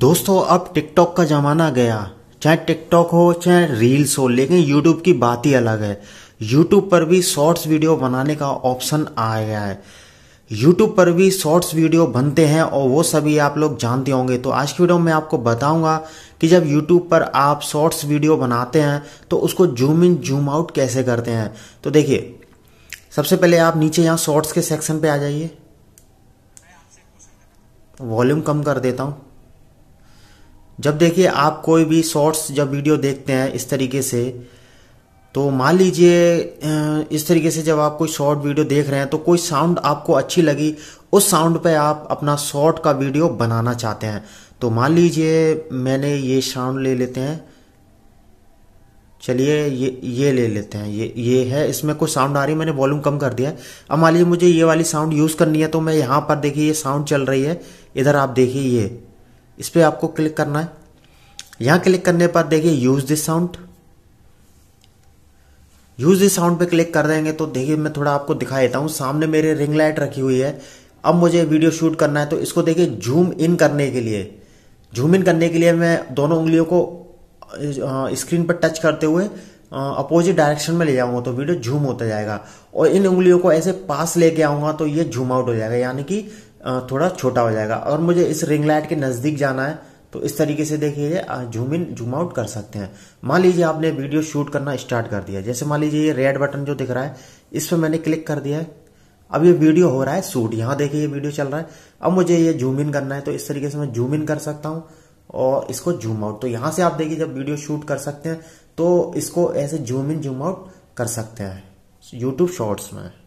दोस्तों अब टिकटॉक का ज़माना गया चाहे टिकटॉक हो चाहे रील्स हो लेकिन यूट्यूब की बात ही अलग है यूट्यूब पर भी शॉर्ट्स वीडियो बनाने का ऑप्शन आ गया है यूट्यूब पर भी शॉर्ट्स वीडियो बनते हैं और वो सभी आप लोग जानते होंगे तो आज की वीडियो में आपको बताऊंगा कि जब यूट्यूब पर आप शॉर्ट्स वीडियो बनाते हैं तो उसको जूम इन जूम आउट कैसे करते हैं तो देखिए सबसे पहले आप नीचे यहाँ शॉर्ट्स के सेक्शन पे आ जाइए वॉल्यूम कम कर देता हूँ जब देखिए आप कोई भी शॉर्ट्स जब वीडियो देखते हैं इस तरीके से तो मान लीजिए इस तरीके से जब आप कोई शॉर्ट वीडियो देख रहे हैं तो कोई साउंड आपको अच्छी लगी उस साउंड पे आप अपना शॉर्ट का वीडियो बनाना चाहते हैं तो मान लीजिए मैंने ये साउंड ले लेते हैं चलिए ये ये ले लेते हैं ये ये है इसमें कोई साउंड आ रही है मैंने वॉल्यूम कम कर दिया अब मान लीजिए मुझे ये वाली साउंड यूज़ करनी है तो मैं यहाँ पर देखिए ये साउंड चल रही है इधर आप देखिए ये इस पर आपको क्लिक करना है यहां क्लिक करने पर देखिए use this sound use this sound पे क्लिक कर देंगे तो देखिए मैं थोड़ा आपको दिखा देता हूं सामने मेरे रिंग लाइट रखी हुई है अब मुझे वीडियो शूट करना है तो इसको देखिए जूम इन करने के लिए जूम इन करने के लिए मैं दोनों उंगलियों को स्क्रीन पर टच करते हुए अपोजिट डायरेक्शन में ले जाऊंगा तो वीडियो झूम होता जाएगा और इन उंगलियों को ऐसे पास लेके आऊंगा तो ये झूम आउट हो जाएगा यानी कि थोड़ा छोटा हो जाएगा और मुझे इस रिंग लाइट के नज़दीक जाना है तो इस तरीके से देखिए जूम इन जूम आउट कर सकते हैं मान लीजिए आपने वीडियो शूट करना स्टार्ट कर दिया जैसे मान लीजिए ये रेड बटन जो दिख रहा है इस पर मैंने क्लिक कर दिया है अब ये वीडियो हो रहा है शूट यहाँ देखिए ये वीडियो चल रहा है अब मुझे ये जूम इन करना है तो इस तरीके से मैं जूम इन कर सकता हूँ और इसको जूम आउट तो यहां से आप देखिए जब वीडियो शूट कर सकते हैं तो इसको ऐसे जूम इन जूम आउट कर सकते हैं यूट्यूब शॉर्ट्स में